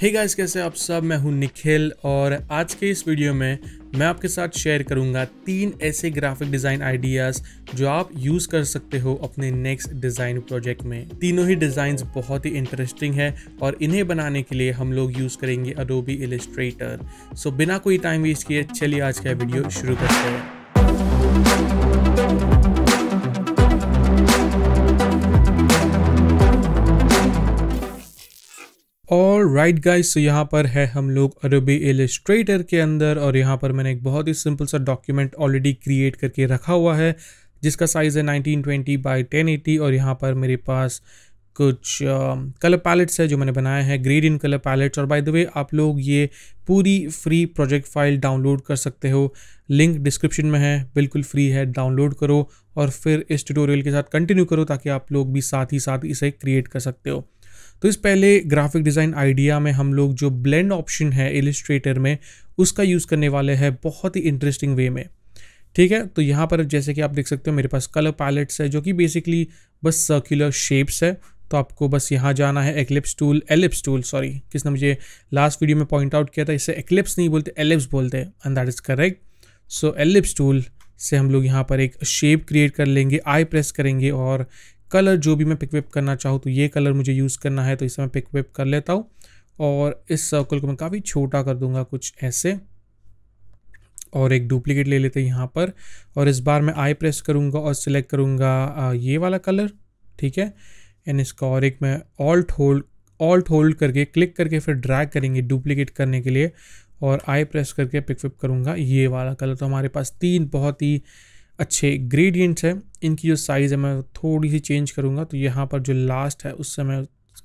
Hey guys कैसे आप सब मैं हूं निखिल और आज के इस वीडियो में मैं आपके साथ शेयर करूंगा तीन ऐसे ग्राफिक डिज़ाइन आइडियाज़ जो आप यूज़ कर सकते हो अपने नेक्स्ट डिज़ाइन प्रोजेक्ट में तीनों ही डिज़ाइंस बहुत ही इंटरेस्टिंग है और इन्हें बनाने के लिए हम लोग यूज़ करेंगे अडोबी इलिस्ट्रेटर सो बिना कोई टाइम वेस्ट किए चलिए आज का वीडियो शुरू करते हैं और राइट गाइस तो यहाँ पर है हम लोग अरबी एलिस्ट्रेटर के अंदर और यहाँ पर मैंने एक बहुत ही सिंपल सा डॉक्यूमेंट ऑलरेडी क्रिएट करके रखा हुआ है जिसका साइज़ है 1920 बाय 1080 और यहाँ पर मेरे पास कुछ कलर पैलेट्स है जो मैंने बनाए हैं ग्रेड इन कलर पैलेट्स और बाय द वे आप लोग ये पूरी फ्री प्रोजेक्ट फाइल डाउनलोड कर सकते हो लिंक डिस्क्रिप्शन में है बिल्कुल फ्री है डाउनलोड करो और फिर इस ट्यूटोरियल के साथ कंटिन्यू करो ताकि आप लोग भी साथ ही साथ इसे क्रिएट कर सकते हो तो इस पहले ग्राफिक डिज़ाइन आइडिया में हम लोग जो ब्लेंड ऑप्शन है एलिस्ट्रेटर में उसका यूज़ करने वाले हैं बहुत ही इंटरेस्टिंग वे में ठीक है तो यहाँ पर जैसे कि आप देख सकते हो मेरे पास कलर पैलेट्स है जो कि बेसिकली बस सर्कुलर शेप्स है तो आपको बस यहाँ जाना है eclipse tool ellipse tool sorry किसने मुझे लास्ट वीडियो में पॉइंट आउट किया था इसे एक्लिप्स नहीं बोलते एलिप्स बोलते हैं and that is correct so ellipse tool से हम लोग यहाँ पर एक शेप क्रिएट कर लेंगे आई प्रेस करेंगे और कलर जो भी मैं पिकविप करना चाहूँ तो ये कलर मुझे यूज़ करना है तो इसे मैं पिकवेप कर लेता हूँ और इस सर्कल को मैं काफ़ी छोटा कर दूंगा कुछ ऐसे और एक डुप्लीकेट ले लेते हैं यहाँ पर और इस बार मैं आई प्रेस करूँगा और सिलेक्ट करूँगा ये वाला कलर ठीक है एंड इसका और एक मैं ऑल्ट होल्ड ऑल्ट होल्ड करके क्लिक करके फिर ड्रैग करेंगे डुप्लीकेट करने के लिए और आई प्रेस करके पिकविप करूँगा ये वाला कलर तो हमारे पास तीन बहुत ही अच्छे ग्रेडियंट्स हैं इनकी जो साइज़ है मैं थोड़ी सी चेंज करूँगा तो यहाँ पर जो लास्ट है उससे मैं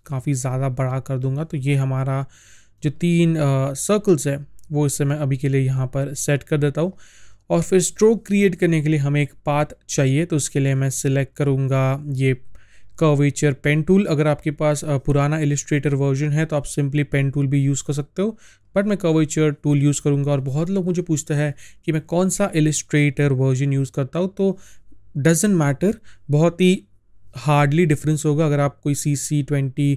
काफ़ी ज़्यादा बड़ा कर दूँगा तो ये हमारा जो तीन सर्कल्स है वो इससे मैं अभी के लिए यहाँ पर सेट कर देता हूँ और फिर स्ट्रोक क्रिएट करने के लिए हमें एक पाथ चाहिए तो उसके लिए मैं सिलेक्ट करूँगा ये कर्वेचर पेन टूल अगर आपके पास पुराना इलिस्ट्रेटर वर्जन है तो आप सिंपली पेन टूल भी यूज़ कर सकते हो बट मैं कर्वेचर टूल यूज़ करूँगा और बहुत लोग मुझे पूछते हैं कि मैं कौन सा इलिस्ट्रेटर वर्जन यूज़ करता हूँ तो डजेंट मैटर बहुत ही हार्डली डिफरेंस होगा अगर आप कोई सी सी ट्वेंटी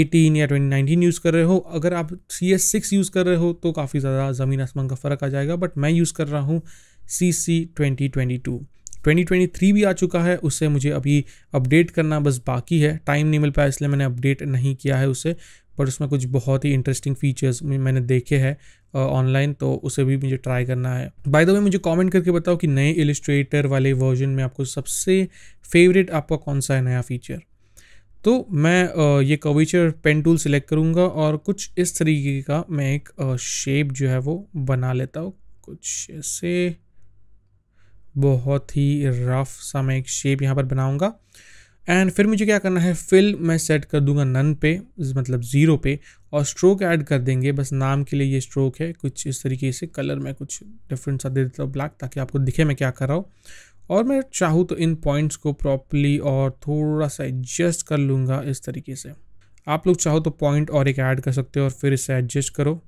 एटीन या ट्वेंटी नाइनटीन यूज़ कर रहे हो अगर आप सी एस सिक्स यूज़ कर रहे हो तो काफ़ी ज़्यादा ज़मीन आसमान का फ़र्क आ जाएगा बट मैं यूज़ कर रहा हूँ C C twenty twenty two 2023 भी आ चुका है उससे मुझे अभी अपडेट करना बस बाकी है टाइम नहीं मिल पाया इसलिए मैंने अपडेट नहीं किया है उसे बट उसमें कुछ बहुत ही इंटरेस्टिंग फीचर्स मैंने देखे हैं ऑनलाइन तो उसे भी मुझे ट्राई करना है बाय द वे मुझे कमेंट करके बताओ कि नए इलिस्ट्रेटर वाले वर्जन में आपको सबसे फेवरेट आपका कौन सा है नया फीचर तो मैं ये कविचर पेन टूल सिलेक्ट करूँगा और कुछ इस तरीके का मैं एक शेप जो है वो बना लेता हूँ कुछ ऐसे बहुत ही रफ सा मैं एक शेप यहाँ पर बनाऊँगा एंड फिर मुझे क्या करना है फिल मैं सेट कर दूंगा नन पे मतलब ज़ीरो पे और स्ट्रोक ऐड कर देंगे बस नाम के लिए ये स्ट्रोक है कुछ इस तरीके से कलर में कुछ डिफरेंट सा दे देता हूँ ब्लैक ताकि आपको दिखे मैं क्या कर रहा हूँ और मैं चाहूँ तो इन पॉइंट्स को प्रॉपरली और थोड़ा सा एडजस्ट कर लूँगा इस तरीके से आप लोग चाहो तो पॉइंट और एक ऐड कर सकते हो और फिर इसे एडजस्ट करो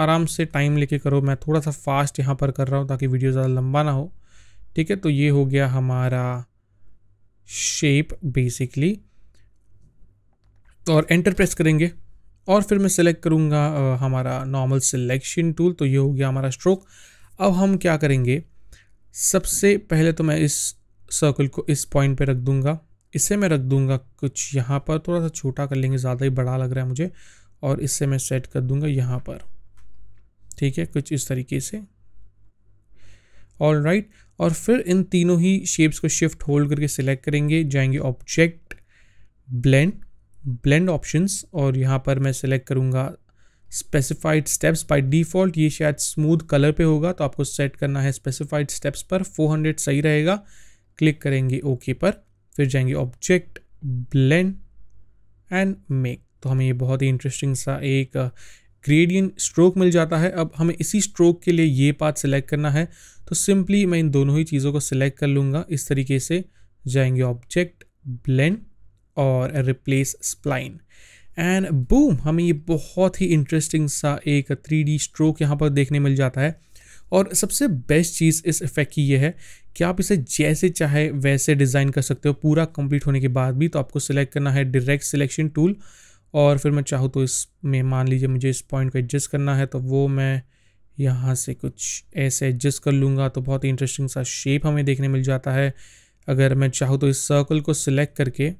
आराम से टाइम लेके करो मैं थोड़ा सा फास्ट यहाँ पर कर रहा हूँ ताकि वीडियो ज़्यादा लंबा ना हो ठीक है तो ये हो गया हमारा शेप बेसिकली और एंटर प्रेस करेंगे और फिर मैं सिलेक्ट करूँगा हमारा नॉर्मल सिलेक्शन टूल तो ये हो गया हमारा स्ट्रोक अब हम क्या करेंगे सबसे पहले तो मैं इस सर्कल को इस पॉइंट पे रख दूँगा इसे मैं रख दूँगा कुछ यहाँ पर थोड़ा सा छोटा कर लेंगे ज़्यादा ही बड़ा लग रहा है मुझे और इससे मैं सेट कर दूँगा यहाँ पर ठीक है कुछ इस तरीके से ऑल राइट right. और फिर इन तीनों ही शेप्स को शिफ्ट होल्ड करके सिलेक्ट करेंगे जाएंगे ऑब्जेक्ट ब्लेंड ब्लेंड ऑप्शंस और यहाँ पर मैं सिलेक्ट करूँगा स्पेसिफाइड स्टेप्स बाय डिफ़ॉल्ट ये शायद स्मूथ कलर पे होगा तो आपको सेट करना है स्पेसिफाइड स्टेप्स पर 400 सही रहेगा क्लिक करेंगे ओके पर फिर जाएंगे ऑब्जेक्ट ब्लेंड एंड मेक तो हमें ये बहुत ही इंटरेस्टिंग सा एक ग्रेडियन स्ट्रोक मिल जाता है अब हमें इसी स्ट्रोक के लिए ये पाथ सिलेक्ट करना है तो सिंपली मैं इन दोनों ही चीज़ों को सिलेक्ट कर लूँगा इस तरीके से जाएंगे ऑब्जेक्ट ब्लेंड और रिप्लेस स्प्लाइन एंड बूम हमें ये बहुत ही इंटरेस्टिंग सा एक थ्री स्ट्रोक यहाँ पर देखने मिल जाता है और सबसे बेस्ट चीज़ इस इफेक्ट की ये है कि आप इसे जैसे चाहे वैसे डिज़ाइन कर सकते हो पूरा कंप्लीट होने के बाद भी तो आपको सिलेक्ट करना है डायरेक्ट सिलेक्शन टूल और फिर मैं चाहूँ तो इस में मान लीजिए मुझे इस पॉइंट को एडजस्ट करना है तो वो मैं यहाँ से कुछ ऐसे एडजस्ट कर लूँगा तो बहुत ही इंटरेस्टिंग सा शेप हमें देखने मिल जाता है अगर मैं चाहूँ तो इस सर्कल को सिलेक्ट करके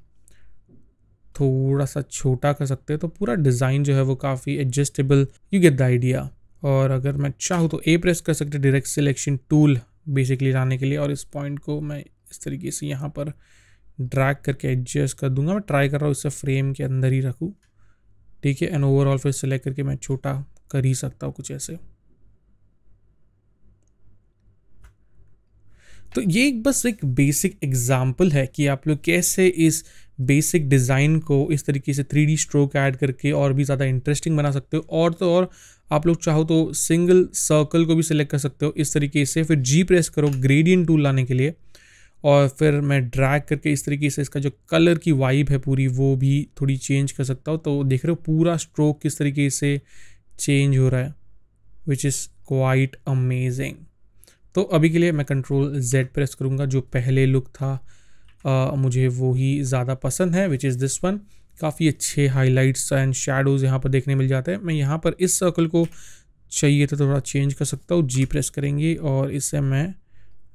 थोड़ा सा छोटा कर सकते हैं तो पूरा डिज़ाइन जो है वो काफ़ी adjustable you get the idea और अगर मैं चाहूँ तो ए प्रेस कर सकते डायरेक्ट सिलेक्शन टूल बेसिकली लाने के लिए और इस पॉइंट को मैं इस तरीके से यहाँ पर ड्रैग करके एडजस्ट कर दूंगा मैं ट्राई कर रहा हूँ इससे फ्रेम के अंदर ही रखूँ ठीक है एंड ओवरऑल फिर सेलेक्ट करके मैं छोटा कर ही सकता हूँ कुछ ऐसे तो ये एक बस एक बेसिक एग्जाम्पल है कि आप लोग कैसे इस बेसिक डिज़ाइन को इस तरीके से थ्री डी स्ट्रोक ऐड करके और भी ज़्यादा इंटरेस्टिंग बना सकते हो और तो और आप लोग चाहो तो सिंगल सर्कल को भी सिलेक्ट कर सकते हो इस तरीके से फिर जी प्रेस करो ग्रेडियंट टूल लाने के लिए और फिर मैं ड्रैग करके इस तरीके से इसका जो कलर की वाइब है पूरी वो भी थोड़ी चेंज कर सकता हूँ तो देख रहे हो पूरा स्ट्रोक किस तरीके से चेंज हो रहा है विच इज़ क्वाइट अमेजिंग तो अभी के लिए मैं कंट्रोल जेड प्रेस करूँगा जो पहले लुक था आ, मुझे वो ही ज़्यादा पसंद है विच इज़ दिस वन काफ़ी अच्छे हाइलाइट्स एंड शेडोज़ यहाँ पर देखने मिल जाते हैं मैं यहाँ पर इस सर्कल को चाहिए तो थोड़ा चेंज कर सकता हूँ जी प्रेस करेंगे और इससे मैं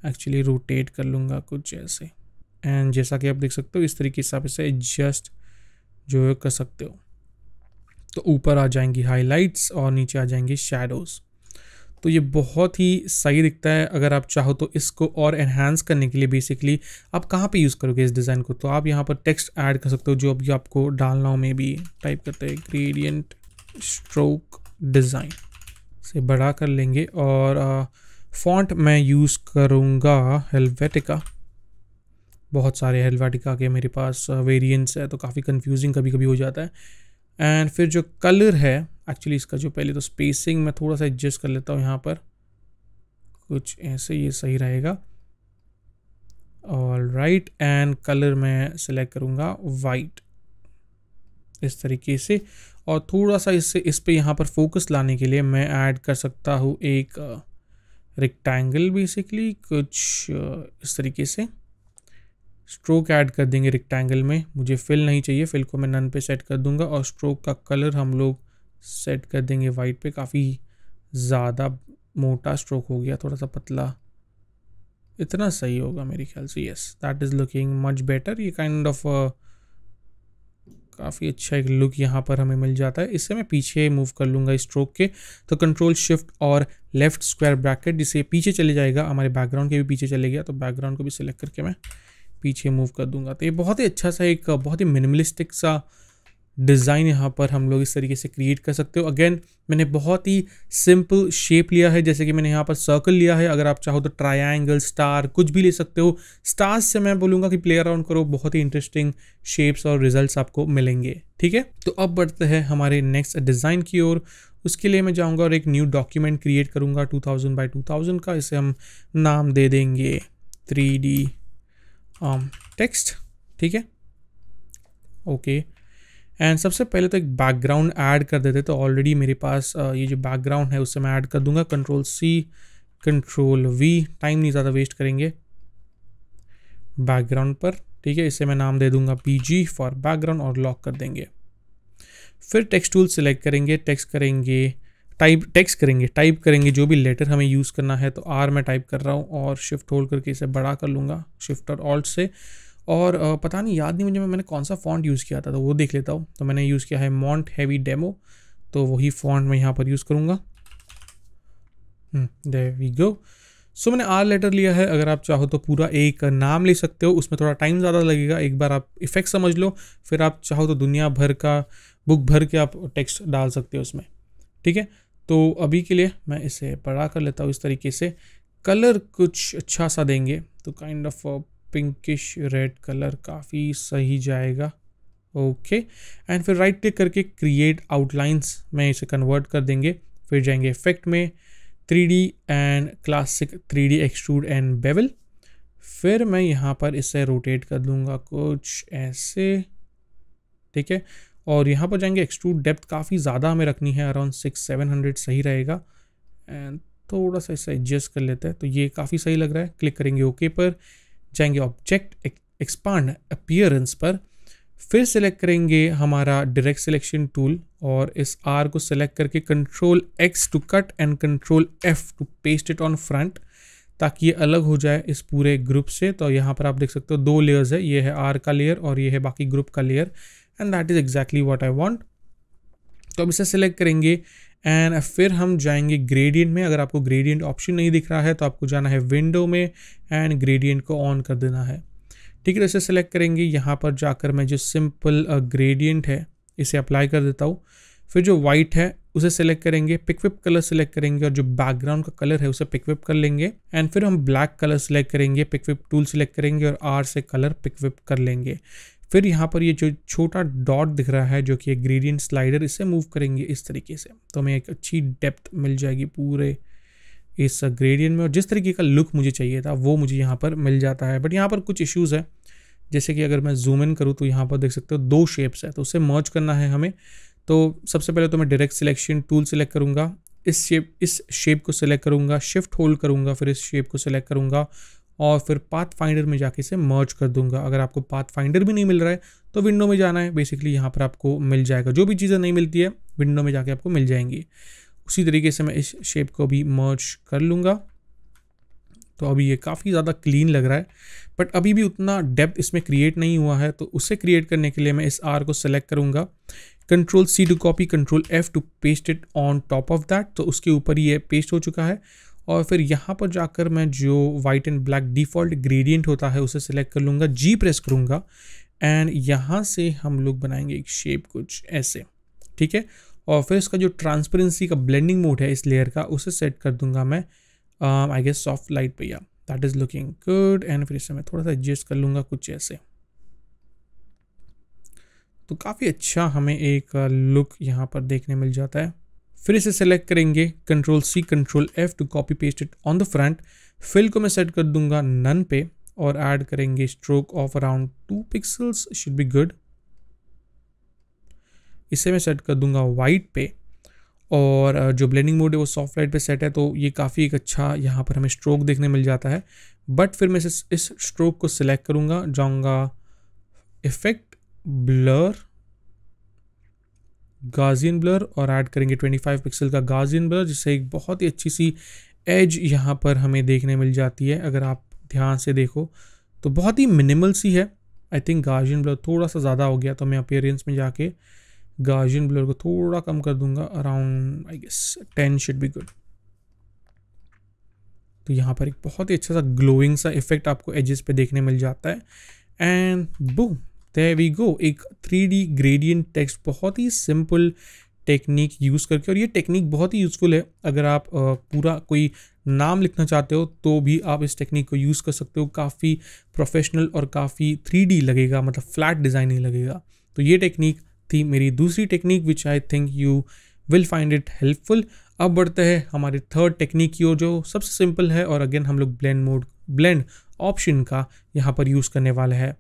एक्चुअली रोटेट कर लूँगा कुछ ऐसे एंड जैसा कि आप देख सकते हो इस तरीके से आप इसे एडजस्ट जो है कर सकते हो तो ऊपर आ जाएंगी हाइलाइट्स और नीचे आ जाएंगे शेडोज़ तो ये बहुत ही सही दिखता है अगर आप चाहो तो इसको और एनहेंस करने के लिए बेसिकली आप कहाँ पे यूज़ करोगे इस डिज़ाइन को तो आप यहाँ पर टेक्स्ट ऐड कर सकते हो जो अभी आपको डालना हो मे भी टाइप करते हैं ग्रेडियंट स्ट्रोक डिज़ाइन से बड़ा कर लेंगे और फॉन्ट मैं यूज़ करूँगा हेलवेटिका बहुत सारे हेलवेटिका के मेरे पास वेरिएंट्स uh, है तो काफ़ी कंफ्यूजिंग कभी कभी हो जाता है एंड फिर जो कलर है एक्चुअली इसका जो पहले तो स्पेसिंग मैं थोड़ा सा एडजस्ट कर लेता हूँ यहाँ पर कुछ ऐसे ये सही रहेगा और राइट एंड कलर मैं सिलेक्ट करूँगा वाइट इस तरीके से और थोड़ा सा इससे इस पे यहाँ पर फोकस लाने के लिए मैं ऐड कर सकता हूँ एक uh, रेक्टेंगल बेसिकली कुछ इस तरीके से स्ट्रोक ऐड कर देंगे रेक्टेंगल में मुझे फिल नहीं चाहिए फिल को मैं नन पे सेट कर दूंगा और स्ट्रोक का कलर हम लोग सेट कर देंगे वाइट पे काफ़ी ज़्यादा मोटा स्ट्रोक हो गया थोड़ा सा पतला इतना सही होगा मेरे ख्याल से yes that is looking much better ये काइंड ऑफ काफ़ी अच्छा एक लुक यहाँ पर हमें मिल जाता है इससे मैं पीछे मूव कर लूँगा स्ट्रोक के तो कंट्रोल शिफ्ट और लेफ्ट स्क्वायर ब्रैकेट जिसे पीछे चले जाएगा हमारे बैकग्राउंड के भी पीछे चले गया तो बैकग्राउंड को भी सिलेक्ट करके मैं पीछे मूव कर दूंगा तो ये बहुत ही अच्छा सा एक बहुत ही मिनिमलिस्टिक सा डिज़ाइन यहाँ पर हम लोग इस तरीके से क्रिएट कर सकते हो अगेन मैंने बहुत ही सिंपल शेप लिया है जैसे कि मैंने यहाँ पर सर्कल लिया है अगर आप चाहो तो ट्रायंगल स्टार कुछ भी ले सकते हो स्टार्स से मैं बोलूँगा कि प्ले अराउंड करो बहुत ही इंटरेस्टिंग शेप्स और रिजल्ट्स आपको मिलेंगे ठीक है तो अब बढ़ते हैं हमारे नेक्स्ट डिज़ाइन की ओर उसके लिए मैं जाऊँगा और एक न्यू डॉक्यूमेंट क्रिएट करूँगा two thousand by two thousand का इसे हम नाम दे देंगे थ्री डी टेक्स्ट ठीक है ओके okay. एंड सबसे पहले तो एक बैकग्राउंड ऐड कर देते तो ऑलरेडी मेरे पास ये जो बैकग्राउंड है उससे मैं ऐड कर दूंगा control C control V time नहीं ज़्यादा वेस्ट करेंगे बैकग्राउंड पर ठीक है इसे मैं नाम दे दूंगा पी जी फॉर बैकग्राउंड और लॉक कर देंगे फिर टेक्स्ट टूल सेलेक्ट करेंगे टेक्स्ट करेंगे टाइप टेक्स्ट करेंगे टाइप करेंगे जो भी लेटर हमें यूज़ करना है तो आर मैं टाइप कर रहा हूँ और शिफ्ट होल्ड करके इसे बड़ा कर लूँगा शिफ्ट और ऑल्ट से और पता नहीं याद नहीं मुझे मैं मैंने कौन सा फॉन्ट यूज़ किया था तो वो देख लेता हूँ तो मैंने यूज़ किया है मॉन्ट हैवी डेमो तो वही फॉन्ट मैं यहाँ पर यूज़ करूँगा वी गो सो मैंने आर लेटर लिया है अगर आप चाहो तो पूरा एक नाम ले सकते हो उसमें थोड़ा टाइम ज़्यादा लगेगा एक बार आप इफेक्ट समझ लो फिर आप चाहो तो दुनिया भर का बुक भर के आप टेक्स्ट डाल सकते हो उसमें ठीक है तो अभी के लिए मैं इसे बड़ा कर लेता हूँ इस तरीके से कलर कुछ अच्छा सा देंगे तो kind of pinkish red colour काफ़ी सही जाएगा ओके एंड फिर राइट क्लिक करके क्रिएट आउटलाइंस में इसे कन्वर्ट कर देंगे फिर जाएंगे इफेक्ट में three and classic three D extrude and bevel फिर मैं यहाँ पर इसे रोटेट कर दूँगा कुछ ऐसे ठीक है और यहाँ पर जाएंगे एक्सट्रूड डेप्थ काफ़ी ज़्यादा हमें रखनी है अराउंड सिक्स सेवन हंड्रेड सही रहेगा एंड थोड़ा सा इसे एडजस्ट कर लेते हैं तो ये काफ़ी सही लग रहा है क्लिक करेंगे ओके okay पर जाएंगे ऑब्जेक्ट एक्सपांड अपियरेंस पर फिर सेलेक्ट करेंगे हमारा डायरेक्ट सिलेक्शन टूल और इस आर को सेलेक्ट करके control X to cut and control F to paste it on front ताकि ये अलग हो जाए इस पूरे ग्रुप से तो यहाँ पर आप देख सकते हो दो लेयर्स है ये है आर का लेयर और ये है बाकी ग्रुप का layer and that is exactly what I want तो अब इसे सेलेक्ट करेंगे एंड फिर हम जाएंगे ग्रेडियंट में अगर आपको ग्रेडियंट ऑप्शन नहीं दिख रहा है तो आपको जाना है विंडो में एंड ग्रेडियंट को ऑन कर देना है ठीक है तो इसे सेलेक्ट करेंगे यहाँ पर जाकर मैं जो सिंपल ग्रेडियंट है इसे अप्लाई कर देता हूँ फिर जो वाइट है उसे सेलेक्ट करेंगे पिकविप कलर सेलेक्ट करेंगे और जो बैकग्राउंड का कलर है उसे पिकविप कर लेंगे एंड फिर हम ब्लैक कलर सेलेक्ट करेंगे पिकविप टूल सेलेक्ट करेंगे और आर से कलर पिकविप कर लेंगे फिर यहाँ पर ये जो छोटा डॉट दिख रहा है जो कि एक ग्रेडियंट स्लाइडर इसे मूव करेंगे इस तरीके से तो हमें एक अच्छी डेप्थ मिल जाएगी पूरे इस ग्रेडियंट में और जिस तरीके का लुक मुझे चाहिए था वो मुझे यहाँ पर मिल जाता है बट यहाँ पर कुछ इश्यूज़ है जैसे कि अगर मैं जूम इन करूँ तो यहाँ पर देख सकते हो दो शेप्स है तो उसे मर्ज करना है हमें तो सबसे पहले तो मैं डायरेक्ट सिलेक्शन टूल सेलेक्ट करूँगा इस शेप इस शेप को सिलेक्ट करूँगा शिफ्ट होल्ड करूँगा फिर इस शेप को सिलेक्ट करूँगा और फिर पाथ फाइंडर में जाके इसे मर्ज कर दूंगा अगर आपको पाथ फाइंडर भी नहीं मिल रहा है तो विंडो में जाना है बेसिकली यहाँ पर आपको मिल जाएगा जो भी चीज़ें नहीं मिलती है विंडो में जाके आपको मिल जाएंगी उसी तरीके से मैं इस शेप को भी मर्ज कर लूँगा तो अभी ये काफ़ी ज़्यादा क्लीन लग रहा है बट अभी भी उतना डेप्थ इसमें क्रिएट नहीं हुआ है तो उसे क्रिएट करने के लिए मैं इस आर को सेलेक्ट करूँगा control C to copy control F to paste it on top of that तो उसके ऊपर ये पेस्ट हो चुका है और फिर यहाँ पर जाकर मैं जो white and black default gradient होता है उसे सिलेक्ट कर लूँगा जी प्रेस करूँगा एंड यहाँ से हम लोग बनाएंगे एक शेप कुछ ऐसे ठीक है और फिर इसका जो ट्रांसपेरेंसी का ब्लेंडिंग मोड है इस लेयर का उसे सेट कर दूंगा मैं आई गेस सॉफ्ट लाइट भैया yeah that is looking good and फिर इसे मैं थोड़ा सा एडजस्ट कर लूँगा कुछ ऐसे तो काफ़ी अच्छा हमें एक लुक यहाँ पर देखने मिल जाता है फिर इसे सेलेक्ट करेंगे control C control F to copy paste it on the front fill को मैं सेट कर दूंगा नन पे और ऐड करेंगे stroke of around two pixels should be good इसे मैं सेट कर दूंगा वाइट पे और जो ब्लेंडिंग मोड है वो सॉफ्ट लाइट पे सेट है तो ये काफ़ी एक अच्छा यहाँ पर हमें स्ट्रोक देखने मिल जाता है बट फिर मैं इस स्ट्रोक को सिलेक्ट करूँगा जाऊँगा इफेक्ट ब्लर गाजियन ब्लर और ऐड करेंगे 25 पिक्सल का गाजियन ब्लर जिससे एक बहुत ही अच्छी सी एज यहाँ पर हमें देखने मिल जाती है अगर आप ध्यान से देखो तो बहुत ही मिनिमल सी है आई थिंक गार्जियन ब्लर थोड़ा सा ज़्यादा हो गया तो मैं अपेयरेंस में जाके गार्जियन ब्लर को थोड़ा कम कर दूंगा around I guess ten should be good तो यहाँ पर एक बहुत ही अच्छा सा ग्लोइंग सा इफेक्ट आपको एजेस पे देखने मिल जाता है and boom there we go एक थ्री डी ग्रेडियंट टेक्स्ट बहुत ही सिंपल टेक्निक यूज़ करके और ये टेक्निक बहुत ही यूज़फुल है अगर आप पूरा कोई नाम लिखना चाहते हो तो भी आप इस टेक्निक को यूज़ कर सकते हो काफ़ी प्रोफेशनल और काफ़ी थ्री लगेगा मतलब फ्लैट डिज़ाइन नहीं लगेगा तो ये टेक्निक थी मेरी दूसरी technique which I think you will find it helpful अब बढ़ते हैं हमारे थर्ड टेक्निक की ओर जो सबसे सिंपल है और अगेन हम लोग ब्लेंड मोड ब्लेंड ऑप्शन का यहाँ पर यूज़ करने वाले हैं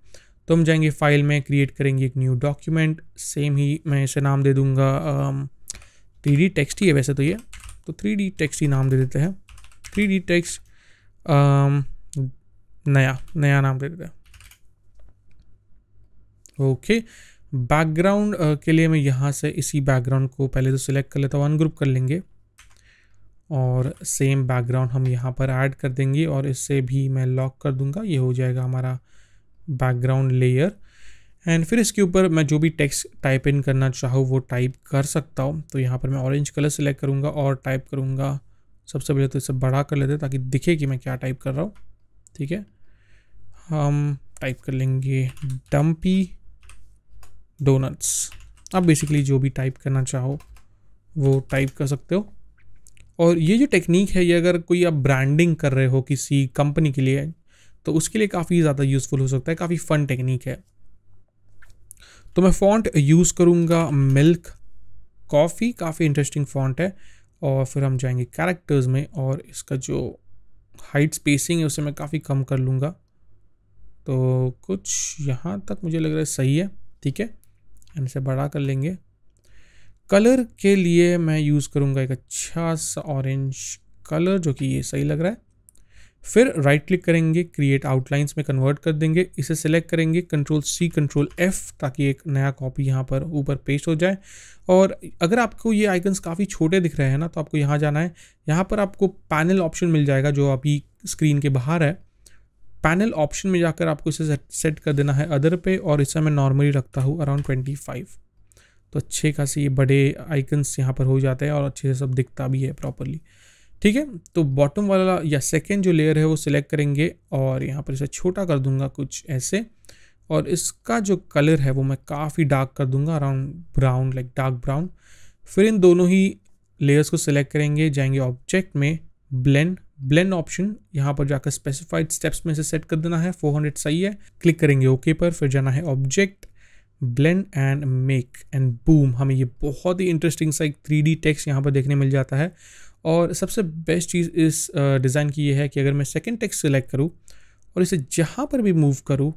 तो हम जाएंगे फाइल में क्रिएट करेंगे एक न्यू डॉक्यूमेंट सेम ही मैं इसे नाम दे दूंगा थ्री डी टेक्स्ट ही है वैसे तो ये तो थ्री डी टेक्स्ट ही नाम दे देते हैं थ्री डी टेक्स्ट नया नया नाम दे देते हैं ओके बैकग्राउंड uh, के लिए मैं यहाँ से इसी बैकग्राउंड को पहले तो सिलेक्ट कर लेता हूँ अनग्रुप कर लेंगे और सेम बैकग्राउंड हम यहाँ पर ऐड कर देंगे और इससे भी मैं लॉक कर दूंगा ये हो जाएगा हमारा बैकग्राउंड लेयर एंड फिर इसके ऊपर मैं जो भी टेक्स्ट टाइप इन करना चाहूँ वो टाइप कर सकता हूँ तो यहाँ पर मैं ऑरेंज कलर सेलेक्ट करूँगा और टाइप करूँगा सबसे पहले तो इसे बड़ा कर लेते हैं ताकि दिखे कि मैं क्या टाइप कर रहा हूँ ठीक है हम टाइप कर लेंगे डम्पी डोनट्स आप बेसिकली जो भी टाइप करना चाहो वो टाइप कर सकते हो और ये जो टेक्निक है ये अगर कोई आप ब्रांडिंग कर रहे हो किसी कंपनी के लिए तो उसके लिए काफ़ी ज़्यादा यूज़फुल हो सकता है काफ़ी फ़न टेक्निक है तो मैं फॉन्ट यूज़ करूँगा मिल्क कॉफ़ी काफ़ी इंटरेस्टिंग फॉन्ट है और फिर हम जाएंगे कैरेक्टर्स में और इसका जो हाइट स्पेसिंग है उसे मैं काफ़ी कम कर लूँगा तो कुछ यहाँ तक मुझे लग रहा है सही है ठीक है इनसे बड़ा कर लेंगे कलर के लिए मैं यूज़ करूँगा एक अच्छा सा ऑरेंज कलर जो कि ये सही लग रहा है फिर राइट right क्लिक करेंगे क्रिएट आउटलाइंस में कन्वर्ट कर देंगे इसे सिलेक्ट करेंगे कंट्रोल सी कंट्रोल एफ ताकि एक नया कॉपी यहाँ पर ऊपर पेस्ट हो जाए और अगर आपको ये आइकन्स काफ़ी छोटे दिख रहे हैं ना तो आपको यहाँ जाना है यहाँ पर आपको पैनल ऑप्शन मिल जाएगा जो अभी स्क्रीन के बाहर है पैनल ऑप्शन में जाकर आपको इसे सेट कर देना है अदर पे और इसे मैं नॉर्मली रखता हूँ अराउंड ट्वेंटी फाइव तो अच्छे खासे ये बड़े आइकन्स यहाँ पर हो जाते हैं और अच्छे से सब दिखता भी है प्रॉपरली ठीक है तो बॉटम वाला या सेकेंड जो लेयर है वो सिलेक्ट करेंगे और यहाँ पर इसे छोटा कर दूंगा कुछ ऐसे और इसका जो कलर है वो मैं काफ़ी डार्क कर दूंगा around brown like dark brown फिर इन दोनों ही लेयर्स को सिलेक्ट करेंगे जाएंगे ऑब्जेक्ट में ब्लेंड ब्लेंड ऑप्शन यहाँ पर जाकर स्पेसिफाइड स्टेप्स में से सेट कर देना है 400 सही है क्लिक करेंगे ओके okay पर फिर जाना है object blend and make and boom हमें ये बहुत ही इंटरेस्टिंग सा एक थ्री टेक्स यहाँ पर देखने मिल जाता है और सबसे बेस्ट चीज़ इस डिज़ाइन की ये है कि अगर मैं सेकेंड टेक्स्ट सेलेक्ट करूँ और इसे जहाँ पर भी मूव करूँ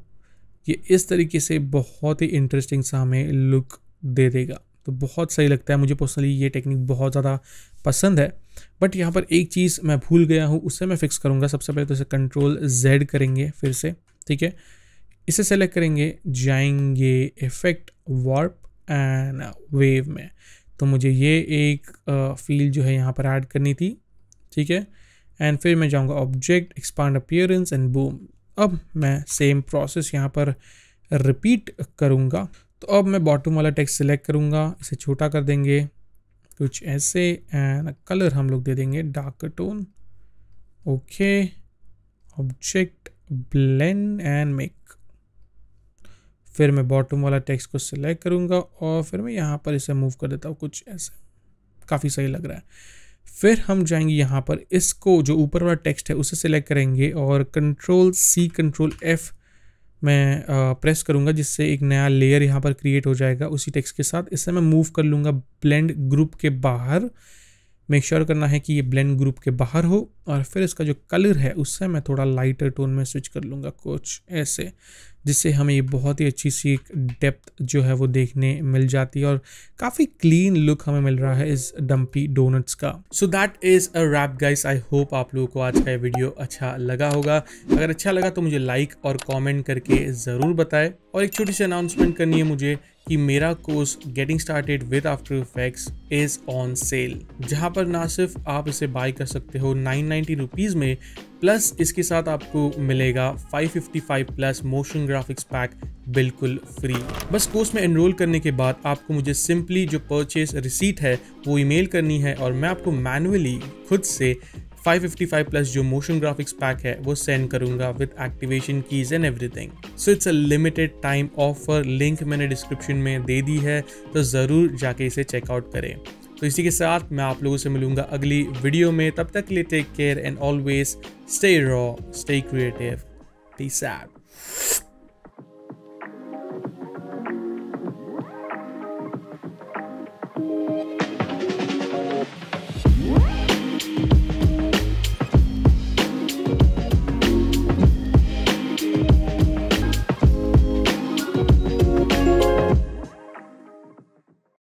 ये इस तरीके से बहुत ही इंटरेस्टिंग सा हमें लुक दे देगा तो बहुत सही लगता है मुझे पर्सनली ये टेक्निक बहुत ज़्यादा पसंद है बट यहाँ पर एक चीज़ मैं भूल गया हूँ उससे मैं फिक्स करूँगा सबसे पहले तो इसे कंट्रोल जेड करेंगे फिर से ठीक है इसे सेलेक्ट करेंगे जाएंगे इफेक्ट वार्प एंड वेव में तो मुझे ये एक फील जो है यहाँ पर ऐड करनी थी ठीक है एंड फिर मैं जाऊँगा object expand appearance and boom अब मैं सेम प्रोसेस यहाँ पर रिपीट करूँगा तो अब मैं बॉटम वाला टेक्स्ट सिलेक्ट करूँगा इसे छोटा कर देंगे कुछ ऐसे एंड कलर हम लोग दे देंगे dark tone okay object blend and make फिर मैं बॉटम वाला टेक्स्ट को सिलेक्ट करूँगा और फिर मैं यहाँ पर इसे मूव कर देता हूँ कुछ ऐसा काफ़ी सही लग रहा है फिर हम जाएंगे यहाँ पर इसको जो ऊपर वाला टेक्स्ट है उसे सिलेक्ट करेंगे और कंट्रोल सी कंट्रोल एफ़ मैं प्रेस करूँगा जिससे एक नया लेयर यहाँ पर क्रिएट हो जाएगा उसी टेक्स्ट के साथ इससे मैं मूव कर लूँगा ब्लेंड ग्रुप के बाहर मेक श्योर sure करना है कि ये ब्लेंड ग्रुप के बाहर हो और फिर इसका जो कलर है उससे मैं थोड़ा लाइटर टोन में स्विच कर लूँगा कुछ ऐसे जिससे हमें बहुत ही अच्छी सी एक डेप्थ जो है वो देखने मिल जाती है और काफ़ी क्लीन लुक हमें मिल रहा है इस डम्पी डोनट्स का so that is a wrap guys I hope आप लोगों को आज का वीडियो अच्छा लगा होगा अगर अच्छा लगा तो मुझे लाइक और कॉमेंट करके ज़रूर बताएं और एक छोटी सी अनाउंसमेंट करनी है मुझे कि मेरा course getting started with After Effects is on sale जहां पर ना सिर्फ आप इसे बाय कर सकते हो नाइन नाइन्टी रुपीज़ में प्लस इसके साथ आपको मिलेगा 555 प्लस मोशन ग्राफिक्स पैक बिल्कुल फ्री बस कोर्स में एनरोल करने के बाद आपको मुझे सिंपली जो परचेज रिसीट है वो ईमेल करनी है और मैं आपको मैनुअली खुद से 555 प्लस जो मोशन ग्राफिक्स पैक है वो सेंड करूंगा with activation keys and everything so it's a limited time offer link मैंने डिस्क्रिप्शन में दे दी है तो ज़रूर जाके इसे चेकआउट करें तो इसी के साथ मैं आप लोगों से मिलूंगा अगली वीडियो में तब तक के लिए take care and always stay raw stay creative peace out